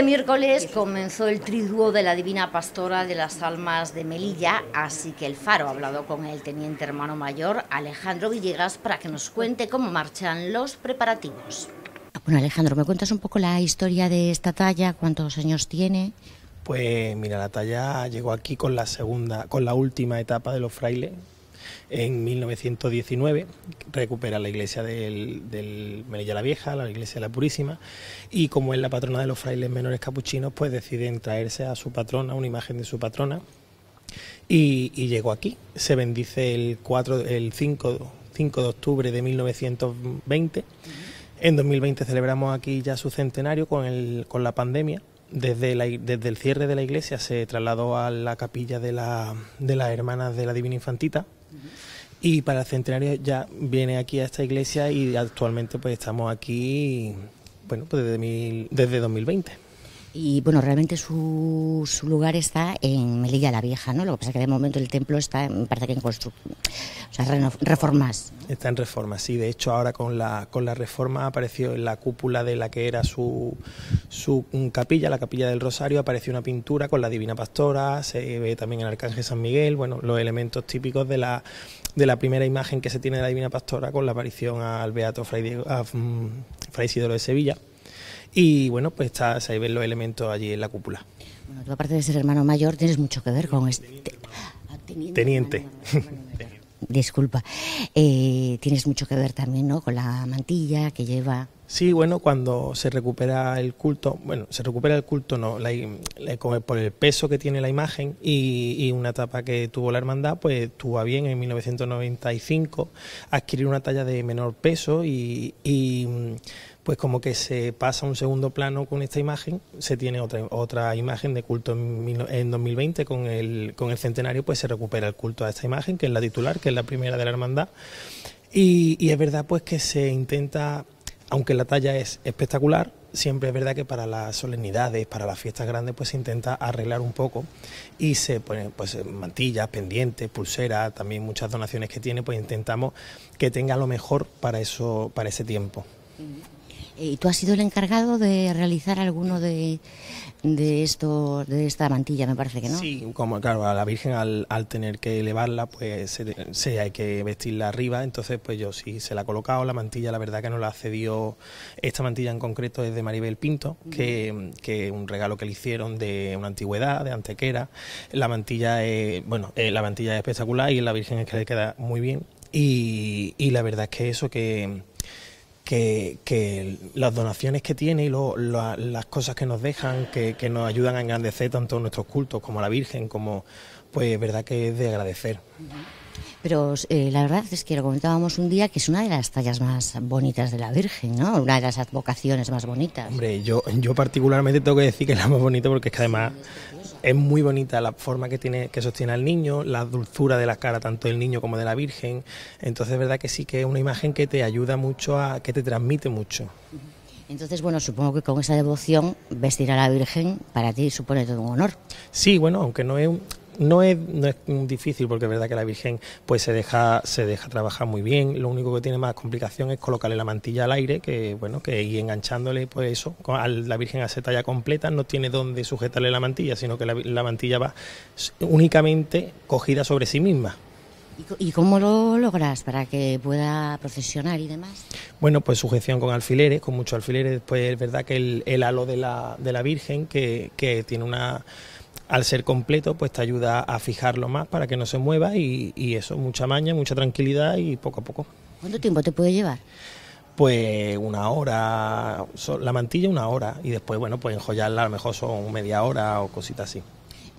Este miércoles comenzó el triduo de la Divina Pastora de las Almas de Melilla, así que el Faro ha hablado con el teniente hermano mayor Alejandro Villegas para que nos cuente cómo marchan los preparativos. Bueno, Alejandro, ¿me cuentas un poco la historia de esta talla? ¿Cuántos años tiene? Pues mira, la talla llegó aquí con la segunda, con la última etapa de los frailes, en 1919 recupera la iglesia del, Melilla la Vieja, la iglesia de la Purísima, y como es la patrona de los frailes menores capuchinos, pues deciden traerse a su patrona, una imagen de su patrona, y, llegó aquí. Se bendice el, 4, el 5, 5 de octubre de 1920. En 2020 celebramos aquí ya su centenario con, la pandemia. Desde, el cierre de la iglesia se trasladó a la capilla de, de las hermanas de la Divina Infantita, y para centenarios centenario ya viene aquí a esta iglesia y actualmente pues estamos aquí, bueno, pues desde, mil, desde 2020. Y bueno, realmente su, lugar está en Melilla la Vieja, ¿no? Lo que pasa es que de momento el templo está, en parece que en construcción, o sea, reformas. Está en reformas, sí. De hecho, ahora con la, con la reforma apareció en la cúpula de la que era su, su mm, capilla, la capilla del Rosario, apareció una pintura con la Divina Pastora, se ve también el Arcángel San Miguel, bueno, los elementos típicos de la, de la primera imagen que se tiene de la Divina Pastora con la aparición al Beato Fray, mm, Fray Isidoro de Sevilla y bueno, pues está, se ven los elementos allí en la cúpula. Bueno, tú aparte de ser hermano mayor, tienes mucho que ver con este... Teniente. Disculpa. Eh, tienes mucho que ver también, ¿no? Con la mantilla que lleva Sí, bueno, cuando se recupera el culto, bueno, se recupera el culto, no, por el peso que tiene la imagen y, una etapa que tuvo la hermandad, pues tuvo bien en 1995 adquirir una talla de menor peso y, pues como que se pasa a un segundo plano con esta imagen, se tiene otra, otra imagen de culto en, 2020 con el, con el centenario, pues se recupera el culto a esta imagen, que es la titular, que es la primera de la hermandad. y es verdad pues que se intenta aunque la talla es espectacular, siempre es verdad que para las solemnidades, para las fiestas grandes, pues se intenta arreglar un poco y se ponen pues mantillas, pendientes, pulseras, también muchas donaciones que tiene, pues intentamos que tenga lo mejor para eso, para ese tiempo. Eh, ¿Y tú has sido el encargado de realizar alguno de, de esto, de esta mantilla, me parece que no? Sí, como claro, a la Virgen al, tener que elevarla, pues se, hay que vestirla arriba, entonces pues yo sí se la he colocado, la mantilla la verdad que no la cedió, esta mantilla en concreto es de Maribel Pinto, que, que un regalo que le hicieron de una antigüedad, de Antequera, la mantilla es, bueno, eh, la mantilla es espectacular y la Virgen es que le queda muy bien y, y la verdad es que eso que que, las donaciones que tiene y las cosas que nos dejan, que, nos ayudan a engrandecer tanto nuestros cultos como a la Virgen, como pues verdad que es de agradecer. Pero eh, la verdad es que lo comentábamos un día que es una de las tallas más bonitas de la Virgen, ¿no? Una de las advocaciones más bonitas. Hombre, yo, yo particularmente tengo que decir que es la más bonita porque es que además es muy bonita la forma que tiene que sostiene al niño, la dulzura de la cara tanto del niño como de la Virgen. Entonces, es verdad que sí que es una imagen que te ayuda mucho a que te transmite mucho. Entonces, bueno, supongo que con esa devoción vestir a la Virgen para ti supone todo un honor. Sí, bueno, aunque no es un, no es, no difícil porque es verdad que la Virgen pues se deja, se deja trabajar muy bien, lo único que tiene más complicación es colocarle la mantilla al aire, que bueno, que y enganchándole pues eso, a la Virgen hace talla completa, no tiene dónde sujetarle la mantilla, sino que la, mantilla va únicamente cogida sobre sí misma. ¿Y cómo lo logras para que pueda procesionar y demás? Bueno, pues sujeción con alfileres, con muchos alfileres. Después es verdad que el, el halo de la, de la Virgen, que, que tiene una al ser completo, pues te ayuda a fijarlo más para que no se mueva y, eso, mucha maña, mucha tranquilidad y poco a poco. ¿Cuánto tiempo te puede llevar? pues una hora, la mantilla una hora y después, bueno, pues enjollarla a lo mejor son media hora o cositas así.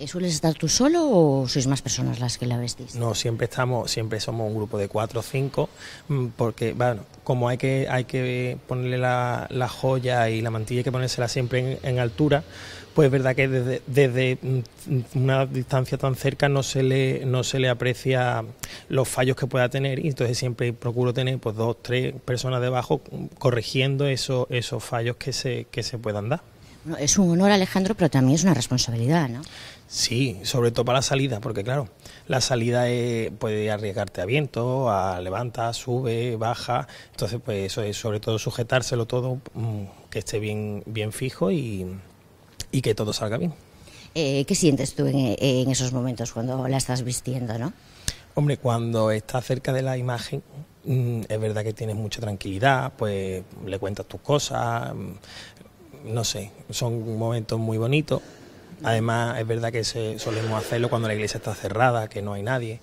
Eh, ¿Sueles estar tú solo o sois más personas las que la vestís? No, siempre estamos, siempre somos un grupo de cuatro o cinco, mm, porque bueno, como hay que, hay que ponerle la, joya y la mantilla, hay que ponérsela siempre en, en altura, pues es verdad que desde, mm, una distancia tan cerca no se le no se le aprecia los fallos que pueda tener y entonces siempre procuro tener pues dos tres personas debajo corrigiendo esos esos fallos que se que se puedan dar es un honor, Alejandro, pero también es una responsabilidad, ¿no? Sí, sobre todo para la salida, porque claro, la salida eh, puede arriesgarte a viento, a levanta, sube, baja, entonces pues eso es sobre todo sujetárselo todo, mm, que esté bien, bien fijo y, que todo salga bien. Eh, ¿Qué sientes tú en, esos momentos cuando la estás vistiendo, no? Hombre, cuando está cerca de la imagen, mm, es verdad que tienes mucha tranquilidad, pues le cuentas tus cosas, mm, no sé, son momentos muy bonitos. Además, es verdad que se, solemos hacerlo cuando la iglesia está cerrada, que no hay nadie.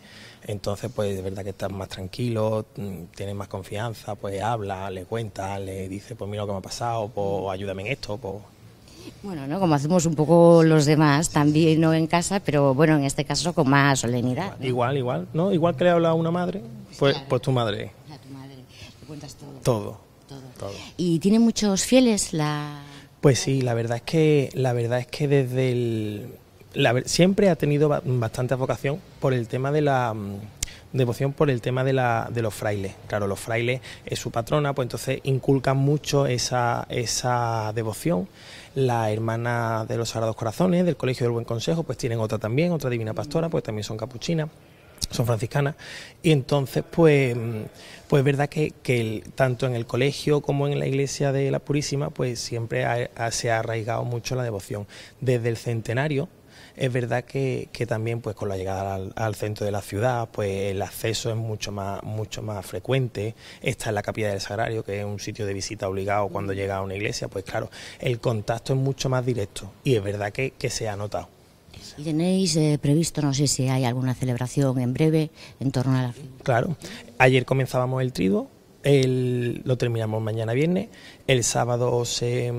Entonces, pues es verdad que estás más tranquilo, mm, tienes más confianza, pues habla, le cuenta, le dice, pues mira lo que me ha pasado, pues ayúdame en esto, pues. bueno, ¿no? como hacemos un poco los demás, también no en casa, pero bueno, en este caso con más solemnidad. Igual, igual, ¿no? Igual que le habla a una madre, pues, pues, pues tu madre. A tu madre, le cuentas Todo. Todo. todo. ¿Y tiene muchos fieles la, pues sí, la verdad es que, la verdad es que desde el, siempre ha tenido bastante vocación por el tema de la mm, devoción por el tema de, los frailes. Claro, los frailes es su patrona, pues entonces inculcan mucho esa, esa devoción. La hermana de los Sagrados Corazones, del Colegio del Buen Consejo, pues tienen otra también, otra Divina Pastora, pues también son capuchinas son franciscanas, y entonces pues, mm, pues es verdad que, tanto en el colegio como en la iglesia de la Purísima pues siempre se ha arraigado mucho la devoción. Desde el centenario es verdad que, también pues con la llegada al, centro de la ciudad pues el acceso es mucho más, mucho más frecuente. Esta es la capilla del Sagrario que es un sitio de visita obligado cuando llega a una iglesia, pues claro, el contacto es mucho más directo y es verdad que se ha notado tenéis eh, previsto, no sé si hay alguna celebración en breve en torno a la fiesta? Claro, ayer comenzábamos el trigo, lo terminamos mañana viernes. El sábado se,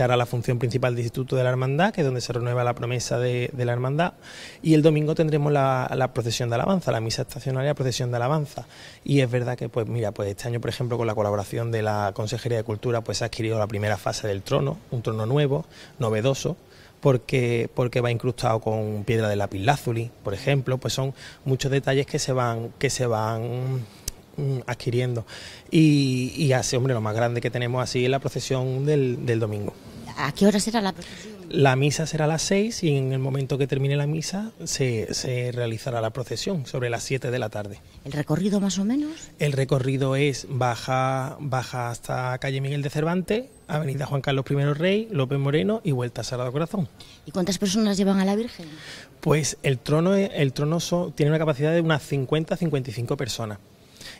hará la función principal del Instituto de la Hermandad, que es donde se renueva la promesa de, la Hermandad. Y el domingo tendremos la, procesión de alabanza, la misa estacional y la procesión de alabanza. Y es verdad que, pues mira, pues este año, por ejemplo, con la colaboración de la Consejería de Cultura, pues se ha adquirido la primera fase del trono, un trono nuevo, novedoso porque, porque va incrustado con piedra de lápiz lázuli, por ejemplo, pues son muchos detalles que se van, que se van mm, adquiriendo. Y, hace hombre, lo más grande que tenemos así es la procesión del, del domingo. ¿A qué hora será la procesión? La misa será a las 6 y en el momento que termine la misa se, realizará la procesión sobre las 7 de la tarde. ¿El recorrido más o menos? El recorrido es baja, baja hasta calle Miguel de Cervantes, avenida Juan Carlos I Rey, López Moreno y vuelta a Sagrado Corazón. ¿Y cuántas personas llevan a la Virgen? Pues el trono, el trono tiene una capacidad de unas 50-55 personas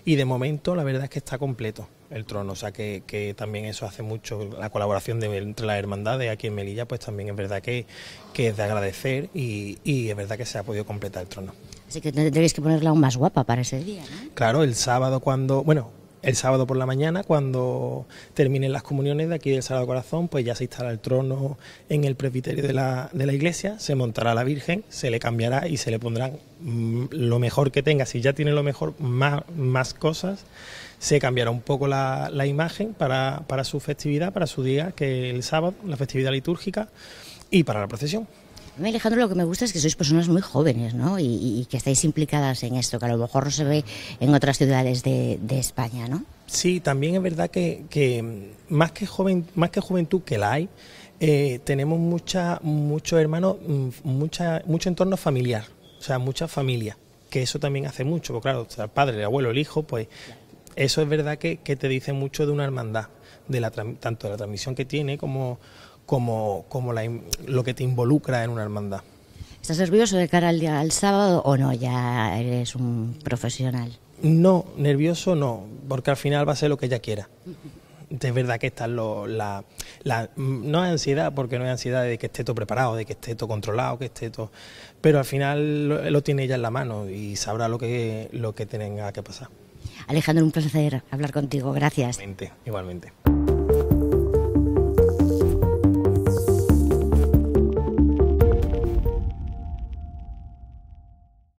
y de momento la verdad es que está completo el trono, o sea que, también eso hace mucho, la colaboración de, entre las hermandades aquí en Melilla pues también es verdad que, que es de agradecer y, y es verdad que se ha podido completar el trono. Así que tendréis que ponerla aún más guapa para ese día. ¿no? Claro, el sábado cuando, bueno, el sábado por la mañana, cuando terminen las comuniones de aquí del Sagrado Corazón, pues ya se instala el trono en el presbiterio de la, de la iglesia, se montará la Virgen, se le cambiará y se le pondrán mm, lo mejor que tenga. Si ya tiene lo mejor, más, más cosas. Se cambiará un poco la, la imagen para, para su festividad, para su día, que el sábado, la festividad litúrgica, y para la procesión. A Alejandro, lo que me gusta es que sois personas muy jóvenes, ¿no? Y, que estáis implicadas en esto, que a lo mejor no se ve en otras ciudades de, España, ¿no? Sí, también es verdad que, más, que joven, más que juventud, que la hay, eh, tenemos muchos hermanos, mm, mucho entorno familiar, o sea, mucha familia, que eso también hace mucho, porque claro, el padre, el abuelo, el hijo, pues eso es verdad que, te dice mucho de una hermandad, de la, tanto de la transmisión que tiene como como, como lo que te involucra en una hermandad. ¿Estás nervioso de cara al, día, al sábado o no? Ya eres un profesional. No, nervioso no, porque al final va a ser lo que ella quiera. De verdad que está lo, la, No es ansiedad, porque no es ansiedad de que esté todo preparado, de que esté todo controlado, que esté todo... Pero al final lo, tiene ella en la mano y sabrá lo que, lo que tenga que pasar. Alejandro, un placer hablar contigo. Gracias. Igualmente, igualmente.